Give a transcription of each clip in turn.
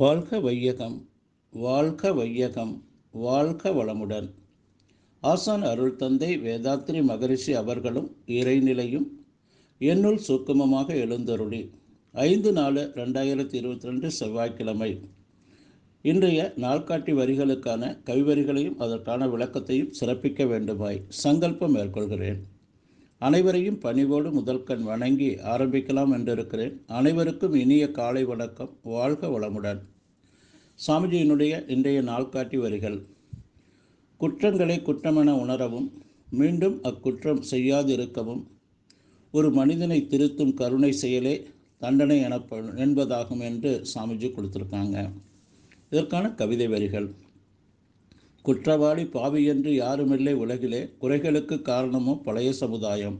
வாழ்க வையகம் வாழ்க வையகம் வாழ்க வளமுடன் ஆசான் அருள் தந்தை வேதாத்ரி மகரிஷி அவர்களும் இறைநிலையும் என்னுள் சுக்குமமாக எழுந்தருளி ஐந்து நாலு ரெண்டாயிரத்தி இருபத்தி ரெண்டு செவ்வாய்க்கிழமை இன்றைய நாள்காட்டி வரிகளுக்கான கவிவரிகளையும் அதற்கான விளக்கத்தையும் சிறப்பிக்க வேண்டுமாய் சங்கல்பம் மேற்கொள்கிறேன் அனைவரையும் பணிவோடு முதல்கண் வணங்கி ஆரம்பிக்கலாம் என்றிருக்கிறேன் அனைவருக்கும் இனிய காலை வணக்கம் வாழ்க வளமுடன் சாமிஜியினுடைய இன்றைய நாள்காட்டி வரிகள் குற்றங்களை குற்றமென உணரவும் மீண்டும் அக்குற்றம் செய்யாதிருக்கவும் ஒரு மனிதனை திருத்தும் கருணை செயலே தண்டனை எனப்ப என்பதாகும் என்று சாமிஜி கொடுத்துருக்காங்க இதற்கான கவிதை வரிகள் குற்றவாளி பாவி என்று யாருமில்லை உலகிலே குறைகளுக்கு காரணமும் பழைய சமுதாயம்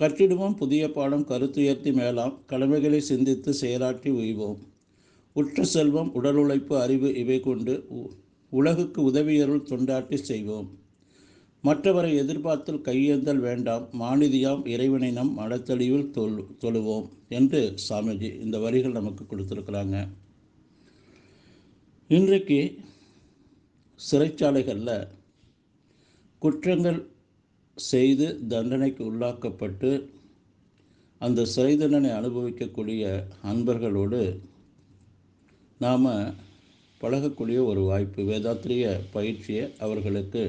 கற்றிடுவோம் புதிய பாடம் கருத்துயர்த்தி மேலாம் கடமைகளை சிந்தித்து செயலாற்றி உய்வோம் உற்ற செல்வம் உடல் உழைப்பு அறிவு இவை கொண்டு உலகுக்கு உதவியருள் தொண்டாற்றி செய்வோம் மற்றவரை எதிர்பார்த்தல் கையேந்தல் வேண்டாம் மானிதியாம் இறைவனை நம் மடத்தழிவில் தொழு தொழுவோம் என்று சாமிஜி இந்த வரிகள் நமக்கு கொடுத்துருக்குறாங்க இன்றைக்கு சிறைச்சாலைகளில் குற்றங்கள் செய்து தண்டனைக்கு உள்ளாக்கப்பட்டு அந்த சிறை தண்டனை அனுபவிக்கக்கூடிய அன்பர்களோடு நாம் பழகக்கூடிய ஒரு வாய்ப்பு வேதாத்திரிய பயிற்சியை அவர்களுக்கு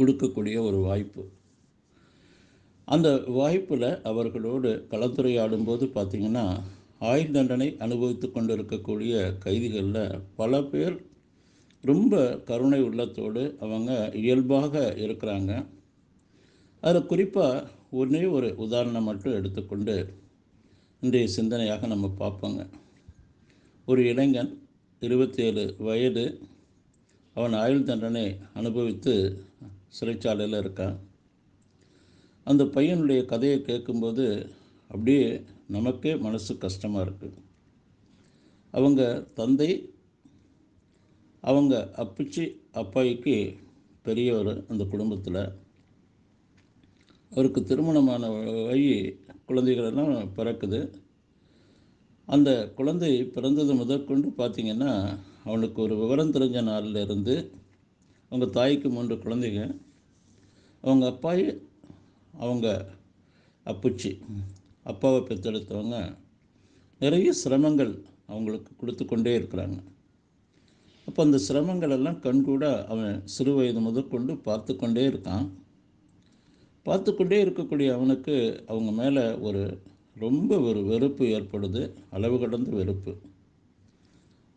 கொடுக்கக்கூடிய ஒரு வாய்ப்பு அந்த வாய்ப்பில் அவர்களோடு கலந்துரையாடும் போது பார்த்திங்கன்னா ஆயுள் தண்டனை அனுபவித்து கொண்டு இருக்கக்கூடிய கைதிகளில் பல பேர் ரொம்ப கருணை உள்ளத்தோடு அவங்க இயல்பாக இருக்கிறாங்க அதில் குறிப்பாக ஒன்றே ஒரு உதாரணம் மட்டும் எடுத்துக்கொண்டு இன்றைய சிந்தனையாக நம்ம பார்ப்போங்க ஒரு இளைஞன் இருபத்தேழு வயது அவன் ஆயுள் தண்டனை அனுபவித்து சிறைச்சாலையில் இருக்கான் அந்த பையனுடைய கதையை கேட்கும்போது அப்படியே நமக்கே மனசு கஷ்டமாக இருக்குது அவங்க தந்தை அவங்க அப்பிச்சி அப்பாய்க்கு பெரியவர் அந்த குடும்பத்தில் அவருக்கு திருமணமான வழி குழந்தைகளெல்லாம் பிறக்குது அந்த குழந்தை பிறந்தது முதற்கொண்டு பார்த்திங்கன்னா அவனுக்கு ஒரு விவரம் தெரிஞ்ச நாளில் இருந்து அவங்க தாய்க்கு மூன்று குழந்தைங்க அவங்க அப்பாய் அவங்க அப்புச்சி அப்பாவை பெற்றெடுத்தவங்க நிறைய சிரமங்கள் அவங்களுக்கு கொடுத்து கொண்டே இருக்கிறாங்க அப்போ அந்த சிரமங்கள் எல்லாம் கண்கூட அவன் சிறு வயது முதற்கொண்டு பார்த்து கொண்டே இருக்கான் பார்த்து கொண்டே இருக்கக்கூடிய அவனுக்கு அவங்க மேலே ஒரு ரொம்ப ஒரு வெறுப்பு ஏற்படுது அளவு கடந்த வெறுப்பு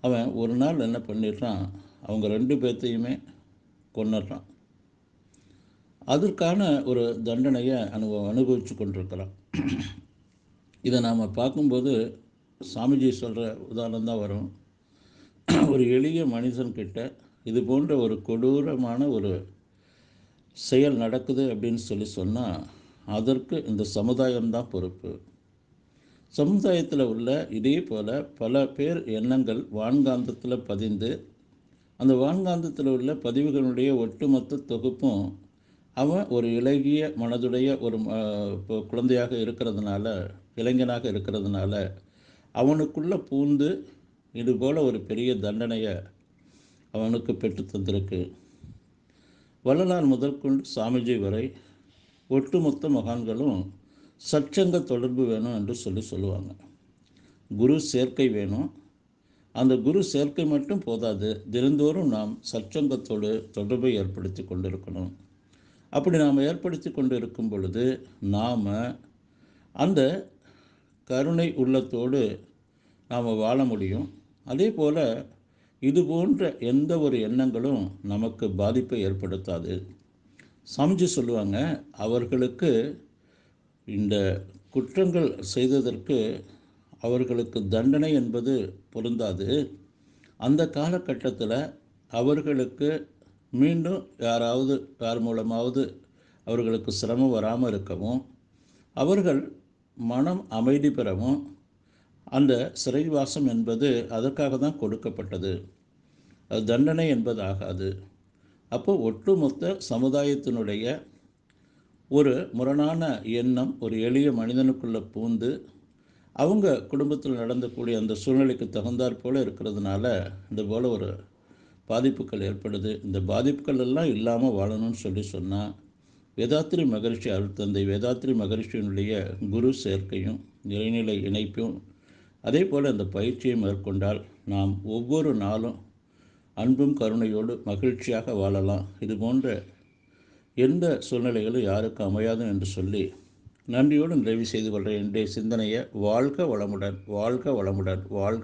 அவன் ஒரு நாள் என்ன பண்ணிடுறான் அவங்க ரெண்டு பேர்த்தையுமே கொண்டுடுறான் அதற்கான ஒரு தண்டனையை அனுபவம் அனுபவித்து கொண்டிருக்கிறான் இதை நாம் பார்க்கும்போது சாமிஜி சொல்கிற உதாரணம் தான் வரும் ஒரு எளிய மனிதன்கிட்ட இது போன்ற ஒரு கொடூரமான ஒரு செயல் நடக்குது அப்படின்னு சொல்லி சொன்னால் அதற்கு இந்த சமுதாயம்தான் பொறுப்பு சமுதாயத்தில் உள்ள இதே போல் பல பேர் எண்ணங்கள் வான்காந்தத்தில் பதிந்து அந்த வான்காந்தத்தில் உள்ள பதிவுகளுடைய ஒட்டுமொத்த தொகுப்பும் அவன் ஒரு இலகிய மனதுடைய ஒரு குழந்தையாக இருக்கிறதுனால இளைஞனாக இருக்கிறதுனால அவனுக்குள்ளே பூந்து இதுபோல் ஒரு பெரிய தண்டனையை அவனுக்கு பெற்று தந்திருக்கு வள்ளலார் முதற்கொண்டு சாமிஜி வரை ஒட்டுமொத்த மகான்களும் சச்சங்க தொடர்பு வேணும் என்று சொல்லி சொல்லுவாங்க குரு சேர்க்கை வேணும் அந்த குரு சேர்க்கை மட்டும் போதாது தினந்தோறும் நாம் சச்சங்கத்தோடு தொடர்பை ஏற்படுத்தி கொண்டிருக்கணும் அப்படி நாம் ஏற்படுத்தி கொண்டு இருக்கும் பொழுது நாம் அந்த கருணை உள்ளத்தோடு நாம் வாழ முடியும் அதே போல் இது போன்ற எந்த ஒரு எண்ணங்களும் நமக்கு பாதிப்பை ஏற்படுத்தாது சமைச்சு சொல்லுவாங்க அவர்களுக்கு இந்த குற்றங்கள் செய்ததற்கு அவர்களுக்கு தண்டனை என்பது பொருந்தாது அந்த காலகட்டத்தில் அவர்களுக்கு மீண்டும் யாராவது யார் மூலமாவது அவர்களுக்கு சிரமம் வராமல் இருக்கவும் அவர்கள் மனம் அமைதி பெறவும் அந்த சிறைவாசம் என்பது அதற்காக தான் கொடுக்கப்பட்டது அது தண்டனை என்பதாகாது அப்போ ஒட்டுமொத்த சமுதாயத்தினுடைய ஒரு முரணான எண்ணம் ஒரு எளிய மனிதனுக்குள்ளே பூந்து அவங்க குடும்பத்தில் நடந்தக்கூடிய அந்த சூழ்நிலைக்கு தகுந்தாற் போல் இருக்கிறதுனால இந்த போல் ஒரு பாதிப்புகள் ஏற்படுது இந்த பாதிப்புகள் எல்லாம் இல்லாமல் வாழணும்னு சொல்லி சொன்னால் வேதாத்திரி மகரிஷி அருள் தந்தை வேதாத்திரி மகரிஷியினுடைய குரு சேர்க்கையும் இறைநிலை இணைப்பும் அதே போல் அந்த பயிற்சியை மேற்கொண்டால் நாம் ஒவ்வொரு நாளும் அன்பும் கருணையோடு மகிழ்ச்சியாக வாழலாம் இது போன்ற எந்த சூழ்நிலைகளும் யாருக்கு அமையாது என்று சொல்லி நன்றியோடு நிறைவு செய்து கொள்கிறேன் என்ற சிந்தனையை வாழ்க வளமுடன் வாழ்க வளமுடன் வாழ்க